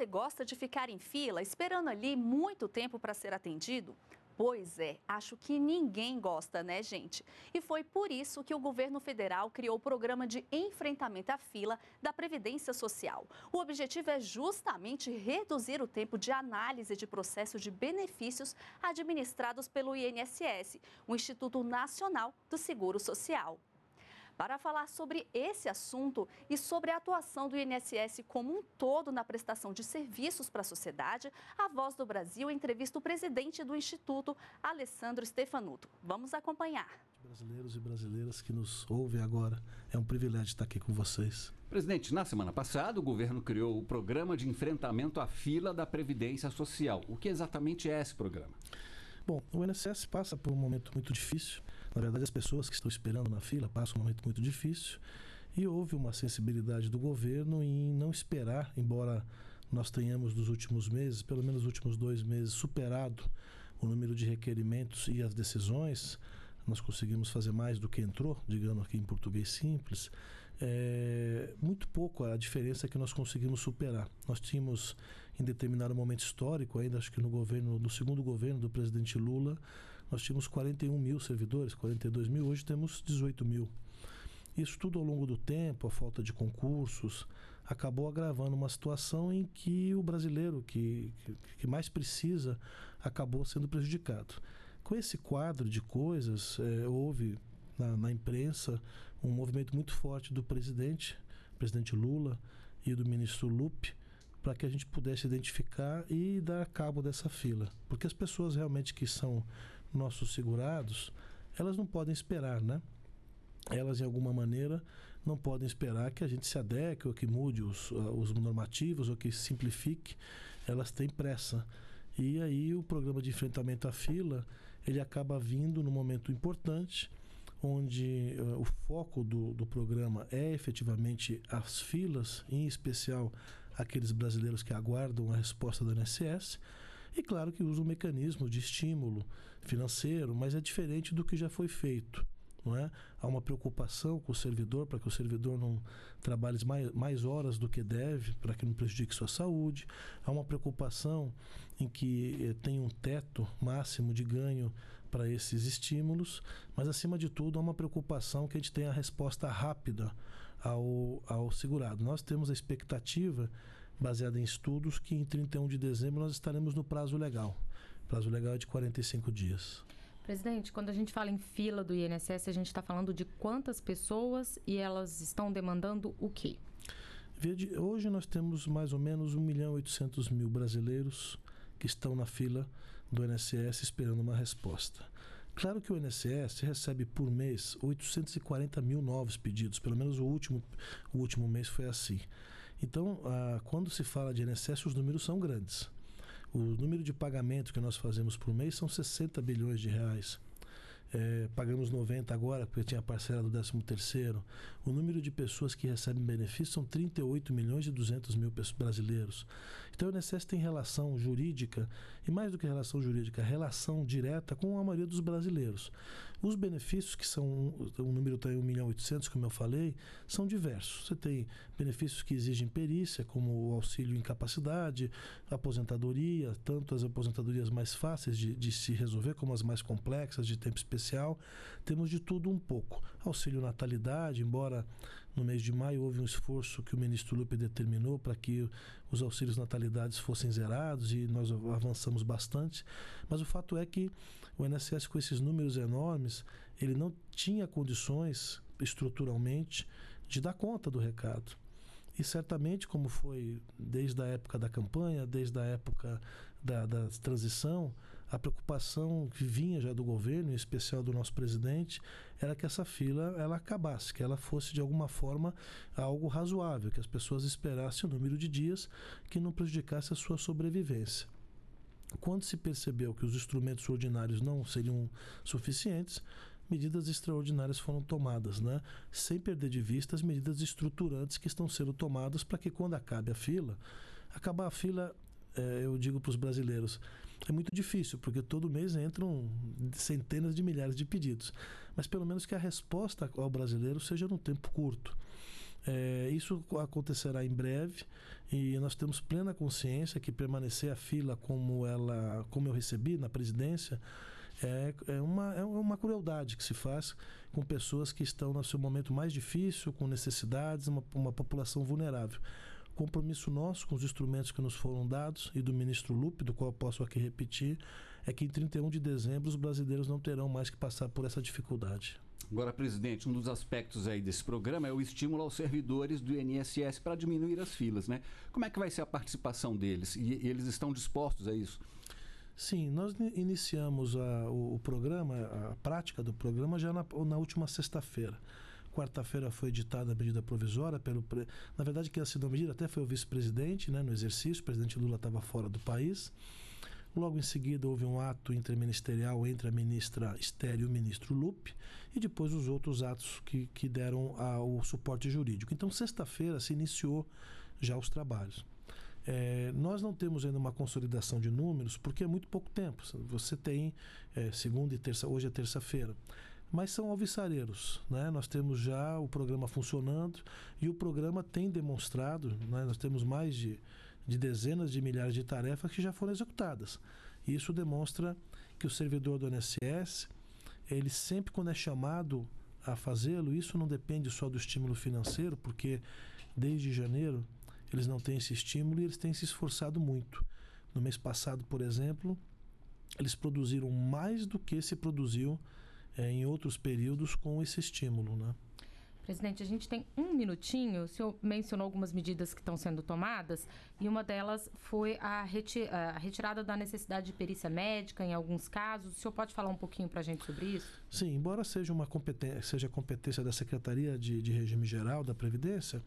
você gosta de ficar em fila esperando ali muito tempo para ser atendido? Pois é, acho que ninguém gosta, né, gente? E foi por isso que o governo federal criou o programa de enfrentamento à fila da Previdência Social. O objetivo é justamente reduzir o tempo de análise de processo de benefícios administrados pelo INSS, o Instituto Nacional do Seguro Social. Para falar sobre esse assunto e sobre a atuação do INSS como um todo na prestação de serviços para a sociedade, a Voz do Brasil entrevista o presidente do Instituto, Alessandro Stefanuto. Vamos acompanhar. Brasileiros e brasileiras que nos ouvem agora, é um privilégio estar aqui com vocês. Presidente, na semana passada o governo criou o Programa de Enfrentamento à Fila da Previdência Social. O que exatamente é esse programa? Bom, o INSS passa por um momento muito difícil. Na verdade, as pessoas que estão esperando na fila passam um momento muito difícil e houve uma sensibilidade do governo em não esperar, embora nós tenhamos nos últimos meses, pelo menos nos últimos dois meses, superado o número de requerimentos e as decisões. Nós conseguimos fazer mais do que entrou, digamos aqui em português simples. É muito pouco a diferença que nós conseguimos superar. Nós tínhamos, em determinado momento histórico, ainda acho que no governo, no segundo governo do presidente Lula, nós tínhamos 41 mil servidores, 42 mil, hoje temos 18 mil. Isso tudo ao longo do tempo, a falta de concursos, acabou agravando uma situação em que o brasileiro que, que mais precisa acabou sendo prejudicado. Com esse quadro de coisas, é, houve na, na, imprensa um movimento muito forte do presidente, presidente Lula, e do ministro Lupe, para que a gente pudesse identificar e dar cabo dessa fila. Porque as pessoas realmente que são nossos segurados, elas não podem esperar, né? Elas, de alguma maneira, não podem esperar que a gente se adeque ou que mude os, ah, os normativos ou que simplifique. Elas têm pressa. E aí o programa de enfrentamento à fila, ele acaba vindo num momento importante, onde uh, o foco do, do programa é efetivamente as filas, em especial aqueles brasileiros que aguardam a resposta do INSS, e é claro que usa um mecanismo de estímulo financeiro, mas é diferente do que já foi feito. Não é? Há uma preocupação com o servidor para que o servidor não trabalhe mais, mais horas do que deve, para que não prejudique sua saúde. Há uma preocupação em que eh, tem um teto máximo de ganho para esses estímulos, mas acima de tudo há uma preocupação que a gente tenha a resposta rápida ao, ao segurado. Nós temos a expectativa baseada em estudos, que em 31 de dezembro nós estaremos no prazo legal. O prazo legal é de 45 dias. Presidente, quando a gente fala em fila do INSS, a gente está falando de quantas pessoas e elas estão demandando o quê? Hoje nós temos mais ou menos 1 milhão e 800 mil brasileiros que estão na fila do INSS esperando uma resposta. Claro que o INSS recebe por mês 840 mil novos pedidos, pelo menos o último, o último mês foi assim. Então, ah, quando se fala de INSS, os números são grandes. O número de pagamento que nós fazemos por mês são 60 bilhões de reais. É, pagamos 90 agora, porque tinha a parcela do 13º. O número de pessoas que recebem benefício são 38 milhões e 200 mil brasileiros. Então o INSS tem relação jurídica, e mais do que relação jurídica, relação direta com a maioria dos brasileiros. Os benefícios, que são, o número está em 1 milhão 800, como eu falei, são diversos. Você tem benefícios que exigem perícia, como o auxílio incapacidade, aposentadoria, tanto as aposentadorias mais fáceis de, de se resolver, como as mais complexas, de tempo especial. Temos de tudo um pouco. Auxílio natalidade, embora no mês de maio houve um esforço que o ministro Lupe determinou para que os auxílios natalidades fossem zerados e nós avançamos bastante. Mas o fato é que o INSS com esses números enormes, ele não tinha condições estruturalmente de dar conta do recado. E certamente, como foi desde a época da campanha, desde a época da, da transição, a preocupação que vinha já do governo, em especial do nosso presidente, era que essa fila ela acabasse, que ela fosse de alguma forma algo razoável, que as pessoas esperassem o número de dias que não prejudicasse a sua sobrevivência. Quando se percebeu que os instrumentos ordinários não seriam suficientes, medidas extraordinárias foram tomadas, né? sem perder de vista as medidas estruturantes que estão sendo tomadas para que quando acabe a fila, acabar a fila é, eu digo para os brasileiros, é muito difícil, porque todo mês entram centenas de milhares de pedidos. Mas pelo menos que a resposta ao brasileiro seja num tempo curto. É, isso acontecerá em breve e nós temos plena consciência que permanecer a fila como ela, como eu recebi na presidência, é, é, uma, é uma crueldade que se faz com pessoas que estão no seu momento mais difícil, com necessidades, uma, uma população vulnerável compromisso nosso com os instrumentos que nos foram dados e do ministro Lupe, do qual posso aqui repetir, é que em 31 de dezembro os brasileiros não terão mais que passar por essa dificuldade. Agora, presidente, um dos aspectos aí desse programa é o estímulo aos servidores do INSS para diminuir as filas, né? Como é que vai ser a participação deles? E eles estão dispostos a isso? Sim, nós iniciamos a, o, o, programa, a prática do programa já na, na última sexta-feira. Quarta-feira foi editada a medida provisória pelo. Pre... Na verdade, quem assinou a medida até foi o vice-presidente, né, no exercício. O presidente Lula estava fora do país. Logo em seguida, houve um ato interministerial entre a ministra Estéreo e o ministro Lupe, e depois os outros atos que, que deram ao suporte jurídico. Então, sexta-feira se iniciou já os trabalhos. É, nós não temos ainda uma consolidação de números porque é muito pouco tempo. Você tem é, segunda e terça, hoje é terça-feira mas são alvissareiros. Né? Nós temos já o programa funcionando e o programa tem demonstrado, né? nós temos mais de, de dezenas de milhares de tarefas que já foram executadas. isso demonstra que o servidor do NSS, ele sempre quando é chamado a fazê-lo, isso não depende só do estímulo financeiro, porque desde janeiro eles não têm esse estímulo e eles têm se esforçado muito. No mês passado, por exemplo, eles produziram mais do que se produziu é, em outros períodos com esse estímulo, né? Presidente, a gente tem um minutinho. O senhor mencionou algumas medidas que estão sendo tomadas e uma delas foi a, reti a retirada da necessidade de perícia médica em alguns casos. O senhor pode falar um pouquinho para a gente sobre isso? Sim, embora seja uma competência, seja competência da Secretaria de, de Regime Geral da Previdência,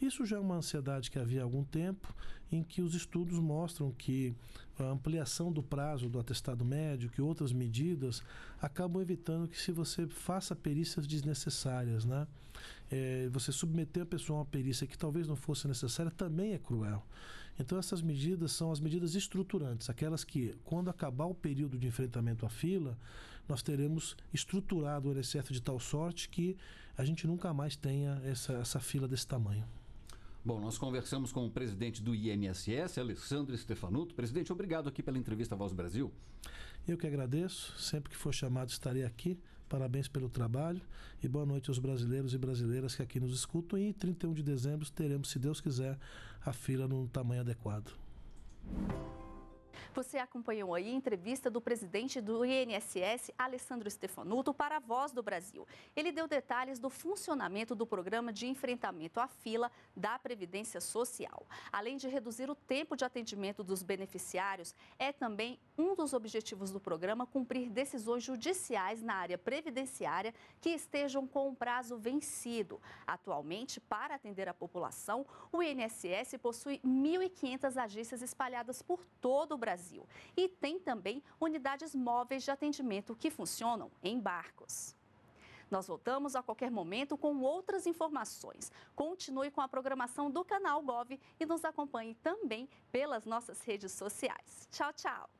isso já é uma ansiedade que havia há algum tempo em que os estudos mostram que a ampliação do prazo do atestado médio, que outras medidas acabam evitando que se você faça perícias desnecessárias, né? É, você submeter a pessoa a uma perícia que talvez não fosse necessária também é cruel. Então essas medidas são as medidas estruturantes, aquelas que quando acabar o período de enfrentamento à fila, nós teremos estruturado o excesso de tal sorte que a gente nunca mais tenha essa, essa fila desse tamanho. Bom, nós conversamos com o presidente do INSS, Alessandro Stefanuto. Presidente, obrigado aqui pela entrevista Voz Brasil. Eu que agradeço. Sempre que for chamado, estarei aqui. Parabéns pelo trabalho e boa noite aos brasileiros e brasileiras que aqui nos escutam. E 31 de dezembro teremos, se Deus quiser, a fila no tamanho adequado. Você acompanhou aí a entrevista do presidente do INSS, Alessandro Stefanuto, para a Voz do Brasil. Ele deu detalhes do funcionamento do programa de enfrentamento à fila da Previdência Social. Além de reduzir o tempo de atendimento dos beneficiários, é também um dos objetivos do programa cumprir decisões judiciais na área previdenciária que estejam com o um prazo vencido. Atualmente, para atender a população, o INSS possui 1.500 agências espalhadas por todo o Brasil Brasil. E tem também unidades móveis de atendimento que funcionam em barcos. Nós voltamos a qualquer momento com outras informações. Continue com a programação do canal Gov e nos acompanhe também pelas nossas redes sociais. Tchau, tchau!